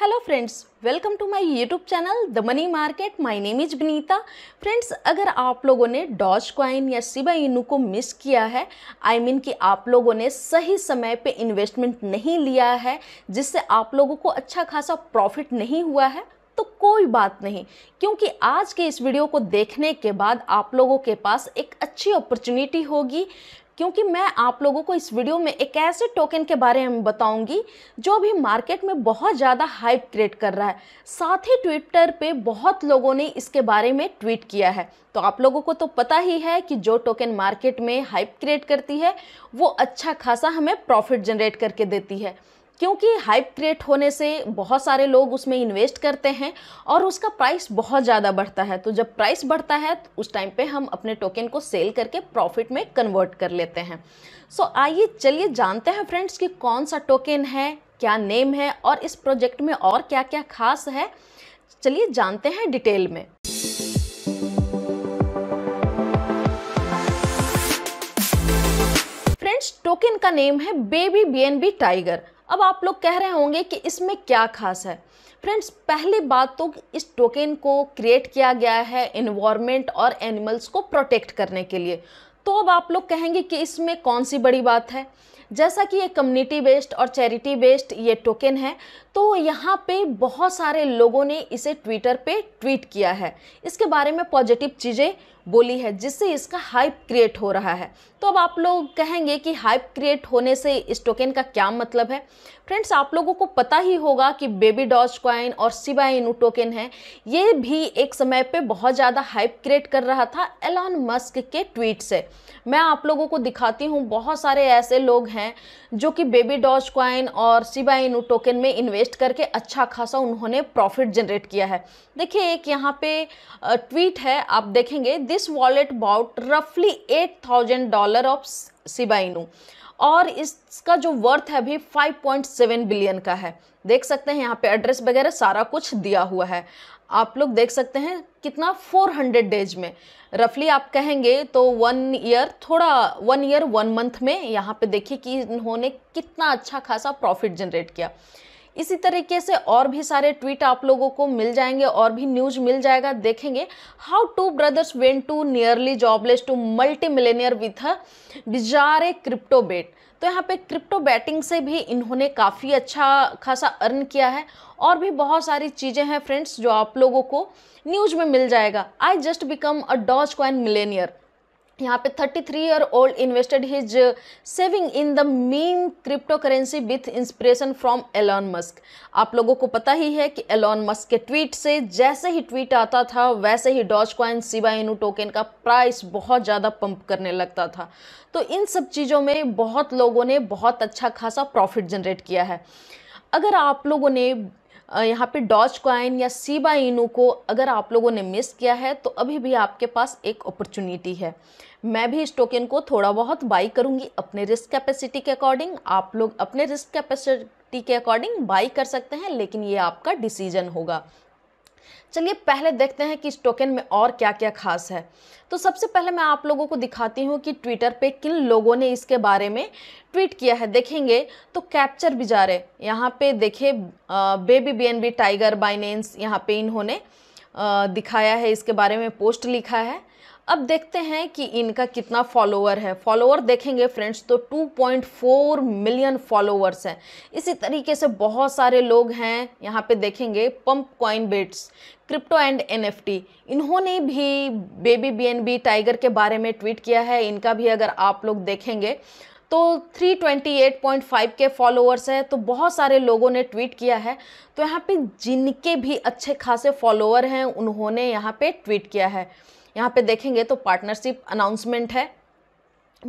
hello friends welcome to my YouTube channel the money market my name is Banita friends अगर आप लोगों ने Dodge coin या सिबा इनू को मिस किया है आई I मीन mean कि आप लोगों ने सही समय पे इन्वेस्टमेंट नहीं लिया है जिससे आप लोगों को अच्छा खासा प्रॉफिट नहीं हुआ है तो कोई बात नहीं क्योंकि आज के इस वीडियो को देखने के बाद आप लोगों के पास एक अच्छी अपॉर्चुनिटी होगी क्योंकि मैं आप लोगों को इस वीडियो में एक ऐसे टोकन के बारे में बताऊंगी जो अभी मार्केट में बहुत ज़्यादा हाइप क्रिएट कर रहा है साथ ही ट्विटर पे बहुत लोगों ने इसके बारे में ट्वीट किया है तो आप लोगों को तो पता ही है कि जो टोकन मार्केट में हाइप क्रिएट करती है वो अच्छा खासा हमें प्रॉफिट जनरेट करके देती है क्योंकि हाइप क्रिएट होने से बहुत सारे लोग उसमें इन्वेस्ट करते हैं और उसका प्राइस बहुत ज़्यादा बढ़ता है तो जब प्राइस बढ़ता है तो उस टाइम पे हम अपने टोकन को सेल करके प्रॉफिट में कन्वर्ट कर लेते हैं सो so, आइए चलिए जानते हैं फ्रेंड्स कि कौन सा टोकन है क्या नेम है और इस प्रोजेक्ट में और क्या क्या खास है चलिए जानते हैं डिटेल में फ्रेंड्स टोकन का नेम है baby B N B tiger अब आप लोग कह रहे होंगे कि इसमें क्या खास है फ्रेंड्स पहली बात तो इस टोकन को क्रिएट किया गया है इन्वामेंट और एनिमल्स को प्रोटेक्ट करने के लिए तो अब आप लोग कहेंगे कि इसमें कौन सी बड़ी बात है जैसा कि ये कम्युनिटी बेस्ड और चैरिटी बेस्ड ये टोकन है तो यहाँ पे बहुत सारे लोगों ने इसे ट्विटर पे ट्वीट किया है इसके बारे में पॉजिटिव चीज़ें बोली है जिससे इसका हाइप क्रिएट हो रहा है तो अब आप लोग कहेंगे कि हाइप क्रिएट होने से इस टोकन का क्या मतलब है फ्रेंड्स आप लोगों को पता ही होगा कि बेबी डॉज क्वाइन और सिबा इनू टोकन है ये भी एक समय पे बहुत ज़्यादा हाइप क्रिएट कर रहा था एलॉन मस्क के ट्वीट से मैं आप लोगों को दिखाती हूँ बहुत सारे ऐसे लोग हैं जो कि बेबी डॉज क्वाइन और सिबा इनू टोकन में इन्वेस्ट इन्वेस्ट करके अच्छा खासा उन्होंने प्रॉफिट जनरेट किया है देखिए एक यहाँ पे ट्वीट है आप देखेंगे दिस वॉलेट बाउट रफली eight thousand dollar of Shiba Inu और इसका जो वर्थ है अभी 5.7 बिलियन का है देख सकते हैं यहाँ पे एड्रेस वगैरह सारा कुछ दिया हुआ है आप लोग देख सकते हैं कितना 400 डेज में रफली आप कहेंगे तो वन ईयर थोड़ा वन ईयर वन मंथ में यहाँ पे देखिए कि इन्होंने कितना अच्छा खासा प्रॉफिट जनरेट किया इसी तरीके से और भी सारे ट्वीट आप लोगों को मिल जाएंगे और भी न्यूज मिल जाएगा देखेंगे how two brothers went to nearly jobless to multi millionaire with a bizarre crypto bet तो यहाँ पे क्रिप्टो बैटिंग से भी इन्होंने काफ़ी अच्छा खासा अर्न किया है और भी बहुत सारी चीज़ें हैं फ्रेंड्स जो आप लोगों को न्यूज में मिल जाएगा I just become a Dogecoin millionaire यहाँ पे 33 year old invested his saving in the meme crypto currency with inspiration from Elon Musk आप लोगों को पता ही है कि एलॉन मस्क के ट्वीट से जैसे ही ट्वीट आता था वैसे ही डॉज क्वाइन सिवा इनू टोकन का प्राइस बहुत ज़्यादा पंप करने लगता था तो इन सब चीज़ों में बहुत लोगों ने बहुत अच्छा खासा प्रॉफिट जनरेट किया है अगर आप लोगों ने यहाँ पे डॉज क्वाइन या सीबा इनू को अगर आप लोगों ने मिस किया है तो अभी भी आपके पास एक अपॉर्चुनिटी है मैं भी इस टोकन को थोड़ा बहुत बाई करूँगी अपने रिस्क कैपेसिटी के अकॉर्डिंग आप लोग अपने रिस्क कैपेसिटी के अकॉर्डिंग बाई कर सकते हैं लेकिन ये आपका डिसीजन होगा चलिए पहले देखते हैं कि इस टोकन में और क्या क्या खास है तो सबसे पहले मैं आप लोगों को दिखाती हूँ कि ट्विटर पे किन लोगों ने इसके बारे में ट्वीट किया है देखेंगे तो कैप्चर भी जा रहे यहाँ पे देखे baby B N B tiger Binance यहाँ पे इन्होंने दिखाया है इसके बारे में पोस्ट लिखा है अब देखते हैं कि इनका कितना फॉलोअर है फॉलोअर देखेंगे फ्रेंड्स तो 2.4 मिलियन फॉलोअर्स हैं इसी तरीके से बहुत सारे लोग हैं यहाँ पे देखेंगे pump coin bets crypto and NFT इन्होंने भी बेबी बीएनबी टाइगर के बारे में ट्वीट किया है इनका भी अगर आप लोग देखेंगे तो 328.5 के फॉलोअर्स हैं तो बहुत सारे लोगों ने ट्वीट किया है तो यहाँ पे जिनके भी अच्छे खासे फॉलोअर हैं उन्होंने यहाँ पे ट्वीट किया है यहाँ पे देखेंगे तो पार्टनरशिप अनाउंसमेंट है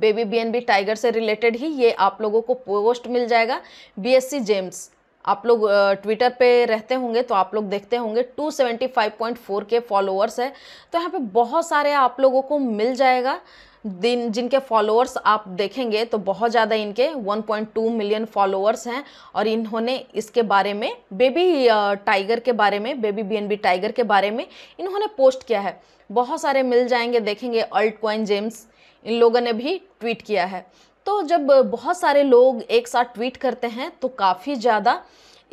बेबी बीएनबी टाइगर से रिलेटेड ही ये आप लोगों को पोस्ट मिल जाएगा बीएससी जेम्स आप लोग ट्विटर पे रहते होंगे तो आप लोग देखते होंगे 275.4 के फॉलोअर्स है तो यहाँ पे बहुत सारे आप लोगों को मिल जाएगा दिन जिनके फॉलोअर्स आप देखेंगे तो बहुत ज़्यादा इनके 1.2 मिलियन फॉलोअर्स हैं और इन्होंने इसके बारे में बेबी टाइगर के बारे में बेबी बीएनबी टाइगर के बारे में इन्होंने पोस्ट किया है बहुत सारे मिल जाएंगे देखेंगे अल्ट क्वाइन जेम्स इन लोगों ने भी ट्वीट किया है तो जब बहुत सारे लोग एक साथ ट्वीट करते हैं तो काफ़ी ज़्यादा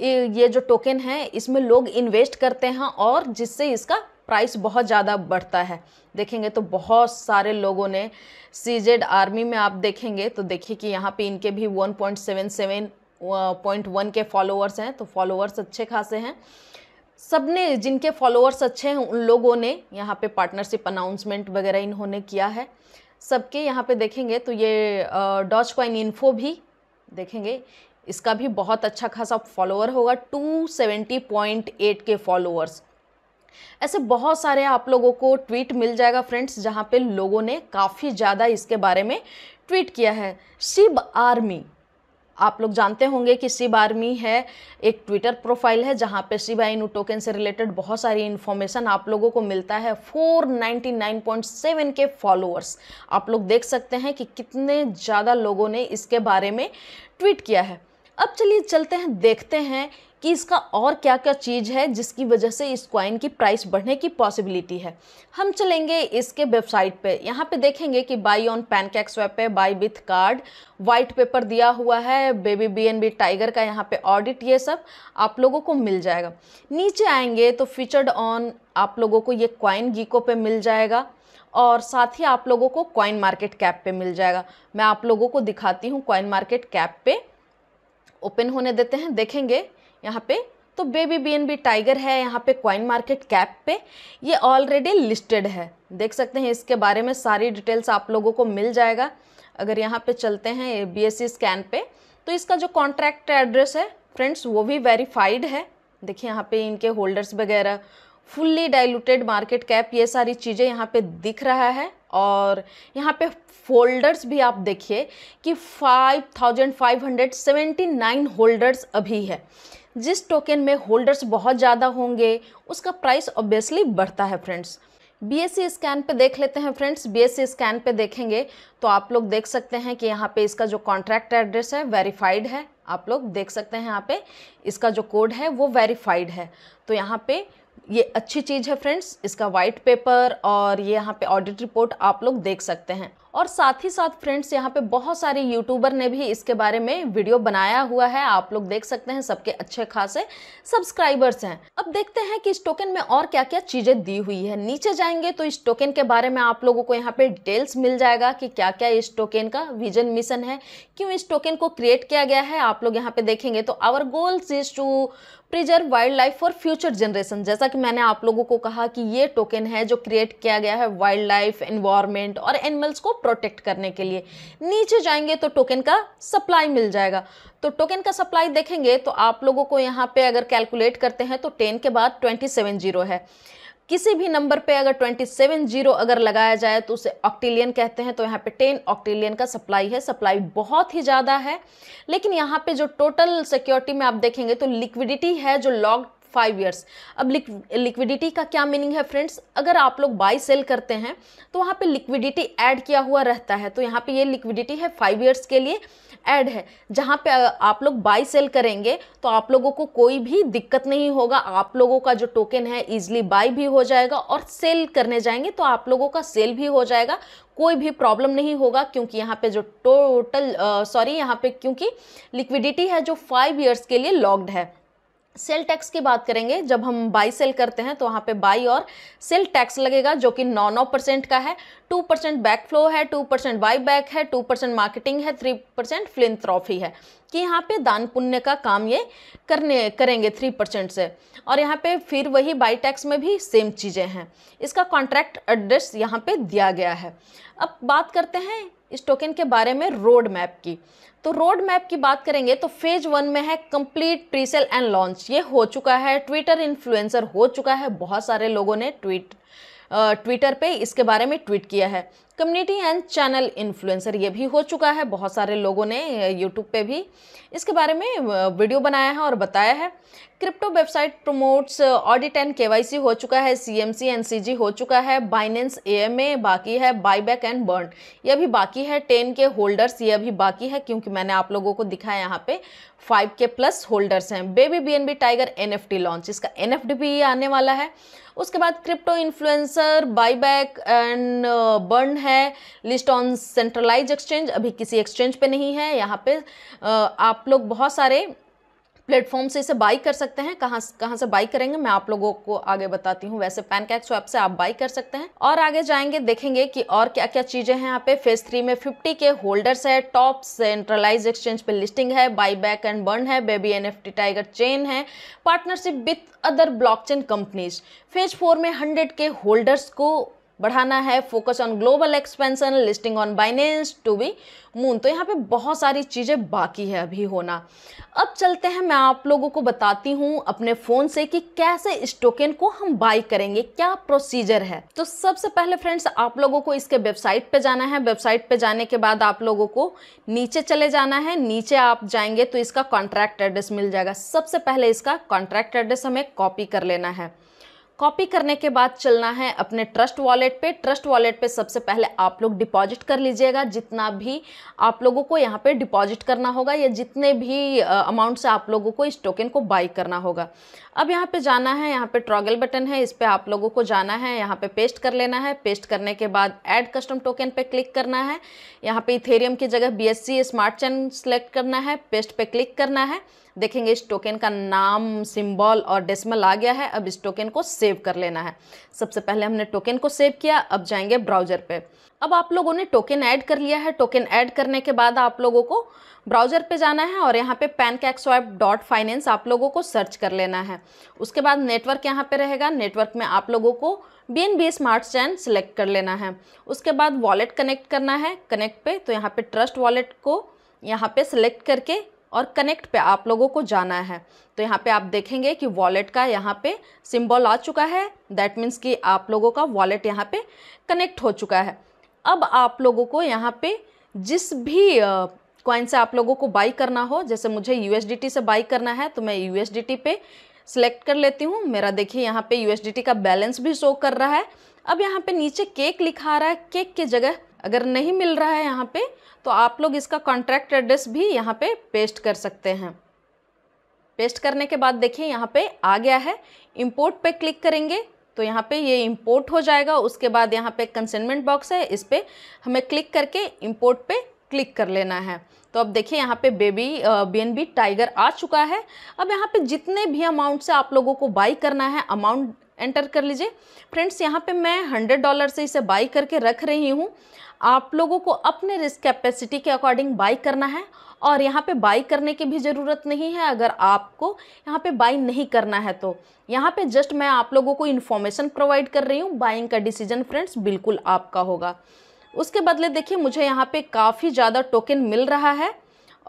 ये जो टोकन है इसमें लोग इन्वेस्ट करते हैं और जिससे इसका प्राइस बहुत ज़्यादा बढ़ता है देखेंगे तो बहुत सारे लोगों ने सी जेड आर्मी में आप देखेंगे तो देखिए कि यहाँ पे इनके भी 1.77.1 के फॉलोअर्स हैं तो फॉलोअर्स अच्छे खासे हैं सब ने जिनके फॉलोअर्स अच्छे हैं उन लोगों ने यहाँ पे पार्टनरशिप अनाउंसमेंट वगैरह इन्होंने किया है सबके यहाँ पे देखेंगे तो ये डॉच कॉइन इन्फो भी देखेंगे इसका भी बहुत अच्छा खासा फॉलोअर होगा 270.8 के फॉलोअर्स ऐसे बहुत सारे आप लोगों को ट्वीट मिल जाएगा फ्रेंड्स जहाँ पे लोगों ने काफ़ी ज़्यादा इसके बारे में ट्वीट किया है शिव आर्मी आप लोग जानते होंगे कि शिव आर्मी है एक ट्विटर प्रोफाइल है जहाँ पे शिवा आई टोकन से रिलेटेड बहुत सारी इन्फॉर्मेशन आप लोगों को मिलता है 499.7 के फॉलोअर्स आप लोग देख सकते हैं कि कितने ज़्यादा लोगों ने इसके बारे में ट्वीट किया है अब चलिए चलते हैं देखते हैं कि इसका और क्या क्या चीज़ है जिसकी वजह से इस क्वाइन की प्राइस बढ़ने की पॉसिबिलिटी है हम चलेंगे इसके वेबसाइट पे यहाँ पे देखेंगे कि बाई ऑन पैनकेक स्वैप पे buy with card white paper दिया हुआ है baby B N B tiger का यहाँ पे ऑडिट ये सब आप लोगों को मिल जाएगा नीचे आएंगे तो फीचर्ड ऑन आप लोगों को ये क्वाइन गीको पे मिल जाएगा और साथ ही आप लोगों को कॉइन मार्केट कैप पे मिल जाएगा मैं आप लोगों को दिखाती हूँ क्वाइन मार्केट कैप पे ओपन होने देते हैं देखेंगे यहाँ पे तो बेबी बीएनबी टाइगर है यहाँ पे क्वाइन मार्केट कैप पे ये ऑलरेडी लिस्टेड है देख सकते हैं इसके बारे में सारी डिटेल्स आप लोगों को मिल जाएगा अगर यहाँ पे चलते हैं बी स्कैन पे तो इसका जो कॉन्ट्रैक्ट एड्रेस है फ्रेंड्स वो भी वेरीफाइड है देखिए यहाँ पे इनके होल्डर्स वगैरह फुल्ली डाइल्यूटेड मार्केट कैप ये सारी चीज़ें यहाँ पे दिख रहा है और यहाँ पे फोल्डर्स भी आप देखिए कि 5,579 होल्डर्स अभी है जिस टोकन में होल्डर्स बहुत ज़्यादा होंगे उसका प्राइस ऑब्वियसली बढ़ता है फ्रेंड्स सी स्कैन पे देख लेते हैं फ्रेंड्स सी स्कैन पे देखेंगे तो आप लोग देख सकते हैं कि यहाँ पे इसका जो कॉन्ट्रैक्ट एड्रेस है वेरीफाइड है आप लोग देख सकते हैं यहाँ पे इसका जो कोड है वो वेरीफाइड है तो यहाँ पे ये अच्छी चीज़ है फ्रेंड्स इसका वाइट पेपर और ये यहाँ पे ऑडिट रिपोर्ट आप लोग देख सकते हैं और साथ ही साथ फ्रेंड्स यहाँ पे बहुत सारे यूट्यूबर ने भी इसके बारे में वीडियो बनाया हुआ है आप लोग देख सकते हैं सबके अच्छे खासे सब्सक्राइबर्स हैं अब देखते हैं कि इस टोकन में और क्या क्या चीज़ें दी हुई है नीचे जाएंगे तो इस टोकन के बारे में आप लोगों को यहाँ पे डिटेल्स मिल जाएगा कि क्या क्या इस टोकन का विजन मिशन है क्यों इस टोकन को क्रिएट किया गया है आप लोग यहाँ पे देखेंगे तो our goals is to preserve wildlife for future generation जैसा कि मैंने आप लोगों को कहा कि ये टोकन है जो क्रिएट किया गया है वाइल्ड लाइफ इन्वायरमेंट और एनिमल्स को प्रोटेक्ट करने के लिए नीचे जाएंगे तो टोकन का सप्लाई मिल जाएगा तो टोकन का सप्लाई देखेंगे तो आप लोगों को यहाँ पे अगर कैलकुलेट करते हैं तो टेन के बाद ट्वेंटी सेवन जीरो है किसी भी नंबर पे अगर 27 जीरो अगर लगाया जाए तो उसे ऑक्टिलियन कहते हैं तो यहाँ पे 10 ऑक्टिलियन का सप्लाई है सप्लाई बहुत ही ज़्यादा है लेकिन यहाँ पे जो टोटल सिक्योरिटी में आप देखेंगे तो लिक्विडिटी है जो लॉक फाइव ईयर्स अब लिक्विडिटी का क्या मीनिंग है फ्रेंड्स अगर आप लोग बाई सेल करते हैं तो वहाँ पे लिक्विडिटी ऐड किया हुआ रहता है तो यहाँ पे ये लिक्विडिटी है फाइव ईयर्स के लिए ऐड है जहाँ पे आप लोग बाई सेल करेंगे तो आप लोगों को कोई भी दिक्कत नहीं होगा आप लोगों का जो टोकन है ईजिली बाई भी हो जाएगा और सेल करने जाएंगे तो आप लोगों का सेल भी हो जाएगा कोई भी प्रॉब्लम नहीं होगा क्योंकि यहाँ पे जो टोटल सॉरी यहाँ पे क्योंकि लिक्विडिटी है जो फाइव ईयर्स के लिए लॉक्ड है सेल टैक्स की बात करेंगे जब हम बाई सेल करते हैं तो वहाँ पे बाई और सेल टैक्स लगेगा जो कि नौ नौ परसेंट का है टू परसेंट बैक फ्लो है टू परसेंट बाई बैक है टू परसेंट मार्केटिंग है थ्री परसेंट थ्रॉफ़ी है कि यहाँ पे दान पुण्य का काम ये करने करेंगे थ्री परसेंट से और यहाँ पे फिर वही बाई टैक्स में भी सेम चीज़ें हैं इसका कॉन्ट्रैक्ट एड्रेस यहाँ पे दिया गया है अब बात करते हैं इस टोकन के बारे में रोड मैप की तो रोड मैप की बात करेंगे तो फेज वन में है कंप्लीट प्रीसेल एंड लॉन्च ये हो चुका है ट्विटर इन्फ्लुएंसर हो चुका है बहुत सारे लोगों ने ट्वीट ट्विटर पे इसके बारे में ट्वीट किया है कम्युनिटी एंड चैनल इन्फ्लुएंसर ये भी हो चुका है बहुत सारे लोगों ने यूट्यूब पे भी इसके बारे में वीडियो बनाया है और बताया है crypto website promotes audit and KYC हो चुका है सीएमसी एंड सीजी हो चुका है बाइनेंस एएमए बाकी है बैक एंड बर्न ये भी बाकी है टेन के होल्डर्स ये भी बाकी है क्योंकि मैंने आप लोगों को दिखाया यहाँ पे फाइव के प्लस होल्डर्स हैं baby BNB tiger NFT launch इसका एनएफटी भी आने वाला है उसके बाद crypto influencer back and burn है है लिस्ट ऑन सेंट्रलाइज एक्सचेंज अभी किसी एक्सचेंज पे नहीं है यहाँ पे आप लोग बहुत सारे प्लेटफॉर्म से इसे बाई कर सकते हैं कहाँ कहाँ से बाई करेंगे मैं आप लोगों को आगे बताती हूँ वैसे पैन पैनकैक स्वैप से आप बाई कर सकते हैं और आगे जाएंगे देखेंगे कि और क्या क्या चीजें हैं यहाँ पे फेज थ्री में 50 के होल्डर्स है टॉप सेंट्रलाइज एक्सचेंज पे लिस्टिंग है बाई बैक एंड बर्न है बेबी एन टाइगर चेन है partnership with other block companies phase four में हंड्रेड के होल्डर्स को बढ़ाना है focus on global expansion listing on Binance to be moon तो यहाँ पे बहुत सारी चीज़ें बाकी है अभी होना अब चलते हैं मैं आप लोगों को बताती हूँ अपने फ़ोन से कि कैसे इस टोकन को हम बाई करेंगे क्या प्रोसीजर है तो सबसे पहले फ्रेंड्स आप लोगों को इसके वेबसाइट पे जाना है वेबसाइट पे जाने के बाद आप लोगों को नीचे चले जाना है नीचे आप जाएंगे तो इसका कॉन्ट्रैक्ट एड्रेस मिल जाएगा सबसे पहले इसका कॉन्ट्रैक्ट एड्रेस हमें कॉपी कर लेना है कॉपी करने के बाद चलना है अपने ट्रस्ट वॉलेट पे ट्रस्ट वॉलेट पे सबसे पहले आप लोग डिपॉजिट कर लीजिएगा जितना भी आप लोगों को यहाँ पे डिपॉजिट करना होगा या जितने भी अमाउंट से आप लोगों को इस टोकन को बाई करना होगा अब यहाँ पे जाना है यहाँ पे ट्रॉगल बटन है इस पर आप लोगों को जाना है यहाँ पे पेस्ट कर लेना है पेस्ट करने के बाद एड कस्टम टोकन पर क्लिक करना है यहाँ पर इथेरियम की जगह बी स्मार्ट चैन सेलेक्ट करना है पेस्ट पे क्लिक करना है देखेंगे इस टोकन का नाम सिंबल और डेसिमल आ गया है अब इस टोकन को सेव कर लेना है सबसे पहले हमने टोकन को सेव किया अब जाएंगे ब्राउजर पे अब आप लोगों ने टोकन ऐड कर लिया है टोकन ऐड करने के बाद आप लोगों को ब्राउज़र पे जाना है और यहाँ पे पैन स्वाइप डॉट फाइनेंस आप लोगों को सर्च कर लेना है उसके बाद नेटवर्क यहाँ पे रहेगा नेटवर्क में आप लोगों को B N B smart chain select कर लेना है उसके बाद वॉलेट कनेक्ट करना है कनेक्ट पे तो यहाँ पे ट्रस्ट वॉलेट को यहाँ पे सेलेक्ट करके और कनेक्ट पे आप लोगों को जाना है तो यहाँ पे आप देखेंगे कि वॉलेट का यहाँ पे सिंबल आ चुका है दैट मीन्स कि आप लोगों का वॉलेट यहाँ पे कनेक्ट हो चुका है अब आप लोगों को यहाँ पे जिस भी कॉइन से आप लोगों को बाई करना हो जैसे मुझे यू से बाई करना है तो मैं यू पे सिलेक्ट कर लेती हूँ मेरा देखिए यहाँ पे यू का बैलेंस भी शो कर रहा है अब यहाँ पे नीचे केक लिखा रहा है केक के जगह अगर नहीं मिल रहा है यहाँ पे तो आप लोग इसका कॉन्ट्रैक्ट एड्रेस भी यहाँ पे पेस्ट कर सकते हैं पेस्ट करने के बाद देखिए यहाँ पे आ गया है इंपोर्ट पे क्लिक करेंगे तो यहाँ पे ये इंपोर्ट हो जाएगा उसके बाद यहाँ पे कंसेनमेंट बॉक्स है इस पर हमें क्लिक करके इम्पोर्ट पे क्लिक कर लेना है तो अब देखिए यहाँ पे बेबी बी टाइगर आ चुका है अब यहाँ पे जितने भी अमाउंट से आप लोगों को बाई करना है अमाउंट एंटर कर लीजिए फ्रेंड्स यहाँ पे मैं हंड्रेड डॉलर से इसे बाई करके रख रही हूँ आप लोगों को अपने रिस्क कैपेसिटी के अकॉर्डिंग बाई करना है और यहाँ पे बाई करने की भी ज़रूरत नहीं है अगर आपको यहाँ पे बाई नहीं करना है तो यहाँ पे जस्ट मैं आप लोगों को इन्फॉर्मेशन प्रोवाइड कर रही हूँ बाइंग का डिसीजन फ्रेंड्स बिल्कुल आपका होगा उसके बदले देखिए मुझे यहाँ पे काफ़ी ज़्यादा टोकन मिल रहा है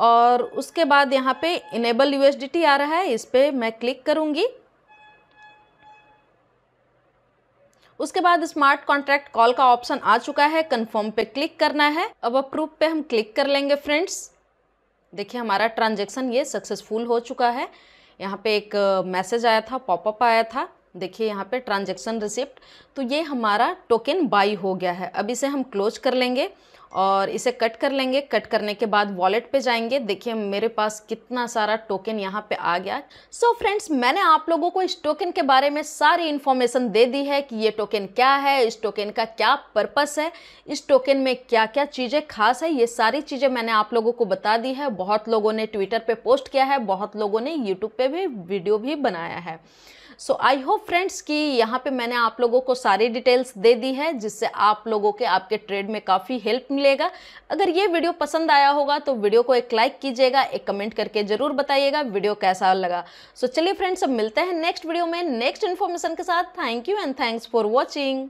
और उसके बाद यहाँ पे इनेबल यू आ रहा है इस पर मैं क्लिक करूँगी उसके बाद स्मार्ट कॉन्ट्रैक्ट कॉल का ऑप्शन आ चुका है कन्फर्म पे क्लिक करना है अब अप्रूव पे हम क्लिक कर लेंगे फ्रेंड्स देखिए हमारा ट्रांजेक्शन ये सक्सेसफुल हो चुका है यहाँ पे एक मैसेज आया था पॉपअप आया था देखिए यहाँ पे ट्रांजेक्शन रिसिप्ट तो ये हमारा टोकन बाई हो गया है अब इसे हम क्लोज कर लेंगे और इसे कट कर लेंगे कट करने के बाद वॉलेट पे जाएंगे देखिए मेरे पास कितना सारा टोकन यहाँ पे आ गया सो so फ्रेंड्स मैंने आप लोगों को इस टोकन के बारे में सारी इन्फॉर्मेशन दे दी है कि ये टोकन क्या है इस टोकन का क्या पर्पस है इस टोकन में क्या क्या चीज़ें खास है ये सारी चीज़ें मैंने आप लोगों को बता दी है बहुत लोगों ने ट्विटर पर पोस्ट किया है बहुत लोगों ने यूट्यूब पर भी वीडियो भी बनाया है सो आई होप फ्रेंड्स कि यहाँ पे मैंने आप लोगों को सारी डिटेल्स दे दी है जिससे आप लोगों के आपके ट्रेड में काफ़ी हेल्प मिलेगा अगर ये वीडियो पसंद आया होगा तो वीडियो को एक लाइक कीजिएगा एक कमेंट करके ज़रूर बताइएगा वीडियो कैसा लगा सो so, चलिए फ्रेंड्स अब मिलते हैं नेक्स्ट वीडियो में नेक्स्ट इन्फॉर्मेशन के साथ thank you and thanks for watching